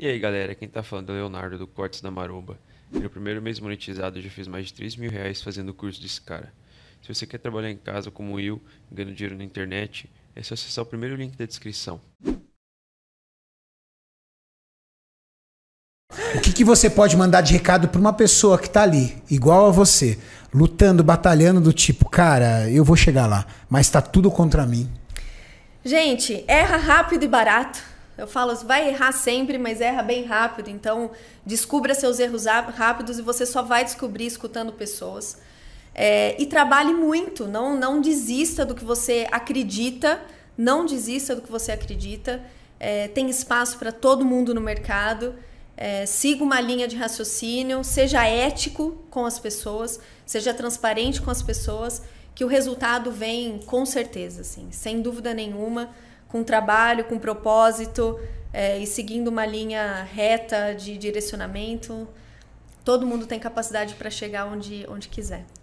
E aí galera, quem tá falando é o Leonardo do Cortes da Maromba. E no primeiro mês monetizado eu já fiz mais de 3 mil reais fazendo o curso desse cara. Se você quer trabalhar em casa como eu, ganhando dinheiro na internet, é só acessar o primeiro link da descrição. O que, que você pode mandar de recado para uma pessoa que tá ali, igual a você, lutando, batalhando do tipo, cara, eu vou chegar lá, mas tá tudo contra mim. Gente, erra rápido e barato. Eu falo, vai errar sempre, mas erra bem rápido. Então, descubra seus erros rápidos e você só vai descobrir escutando pessoas. É, e trabalhe muito, não, não desista do que você acredita, não desista do que você acredita. É, tem espaço para todo mundo no mercado. É, siga uma linha de raciocínio, seja ético com as pessoas, seja transparente com as pessoas, que o resultado vem com certeza, assim, sem dúvida nenhuma com trabalho, com propósito é, e seguindo uma linha reta de direcionamento, todo mundo tem capacidade para chegar onde, onde quiser.